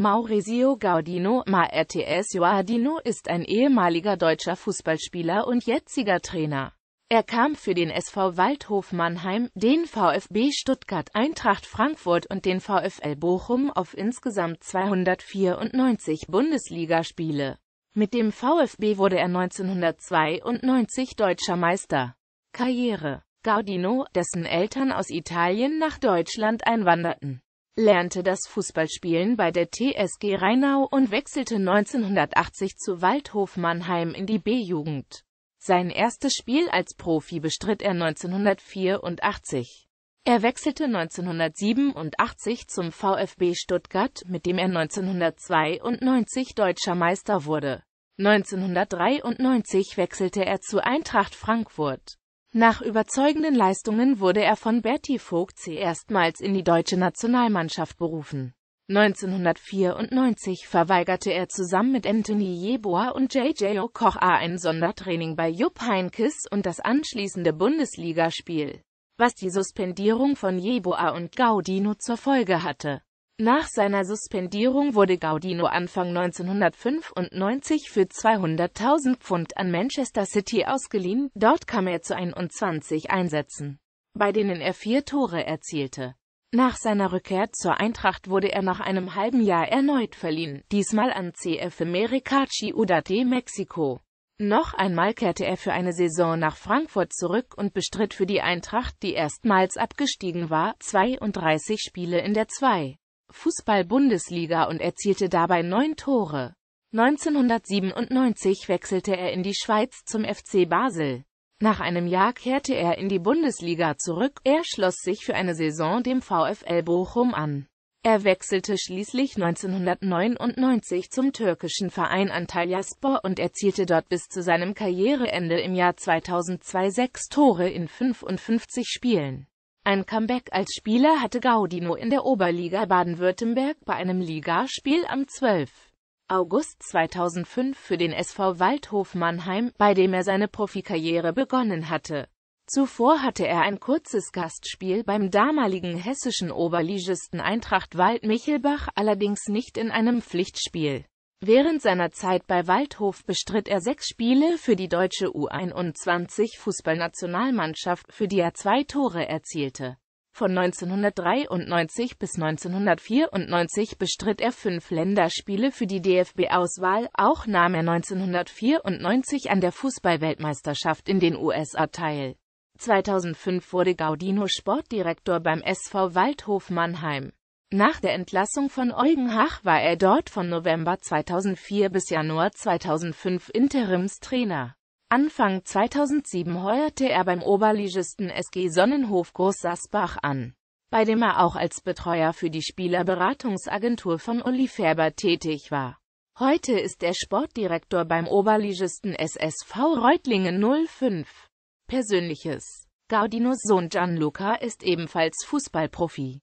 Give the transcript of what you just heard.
Maurizio Gaudino Ma-RTS Joardino ist ein ehemaliger deutscher Fußballspieler und jetziger Trainer. Er kam für den SV Waldhof Mannheim, den VfB Stuttgart Eintracht Frankfurt und den VfL Bochum auf insgesamt 294 Bundesligaspiele. Mit dem VfB wurde er 1992 deutscher Meister. Karriere Gaudino, dessen Eltern aus Italien nach Deutschland einwanderten lernte das Fußballspielen bei der TSG Rheinau und wechselte 1980 zu Waldhof Mannheim in die B-Jugend. Sein erstes Spiel als Profi bestritt er 1984. Er wechselte 1987 zum VfB Stuttgart, mit dem er 1992 deutscher Meister wurde. 1993 wechselte er zu Eintracht Frankfurt. Nach überzeugenden Leistungen wurde er von Berti Vogt erstmals in die deutsche Nationalmannschaft berufen. 1994 verweigerte er zusammen mit Anthony Jeboa und J.J. Okocha ein Sondertraining bei Jupp Heynckes und das anschließende Bundesligaspiel, was die Suspendierung von Jeboa und Gaudino zur Folge hatte. Nach seiner Suspendierung wurde Gaudino Anfang 1995 für 200.000 Pfund an Manchester City ausgeliehen, dort kam er zu 21 Einsätzen, bei denen er vier Tore erzielte. Nach seiner Rückkehr zur Eintracht wurde er nach einem halben Jahr erneut verliehen, diesmal an CF Mericachi Udate Mexiko. Noch einmal kehrte er für eine Saison nach Frankfurt zurück und bestritt für die Eintracht, die erstmals abgestiegen war, 32 Spiele in der 2. Fußball-Bundesliga und erzielte dabei neun Tore. 1997 wechselte er in die Schweiz zum FC Basel. Nach einem Jahr kehrte er in die Bundesliga zurück, er schloss sich für eine Saison dem VfL Bochum an. Er wechselte schließlich 1999 zum türkischen Verein Antalyaspor und erzielte dort bis zu seinem Karriereende im Jahr 2002 sechs Tore in 55 Spielen. Ein Comeback als Spieler hatte Gaudino in der Oberliga Baden-Württemberg bei einem Ligaspiel am 12. August 2005 für den SV Waldhof Mannheim, bei dem er seine Profikarriere begonnen hatte. Zuvor hatte er ein kurzes Gastspiel beim damaligen hessischen Oberligisten Eintracht Wald-Michelbach, allerdings nicht in einem Pflichtspiel. Während seiner Zeit bei Waldhof bestritt er sechs Spiele für die deutsche U21-Fußballnationalmannschaft, für die er zwei Tore erzielte. Von 1993 bis 1994 bestritt er fünf Länderspiele für die DFB-Auswahl, auch nahm er 1994 an der Fußballweltmeisterschaft in den USA teil. 2005 wurde Gaudino Sportdirektor beim SV Waldhof Mannheim. Nach der Entlassung von Eugen Hach war er dort von November 2004 bis Januar 2005 Interimstrainer. Anfang 2007 heuerte er beim Oberligisten SG Sonnenhof Groß-Sassbach an, bei dem er auch als Betreuer für die Spielerberatungsagentur von Uli Färber tätig war. Heute ist er Sportdirektor beim Oberligisten SSV Reutlingen 05. Persönliches Gaudinos Sohn Gianluca ist ebenfalls Fußballprofi.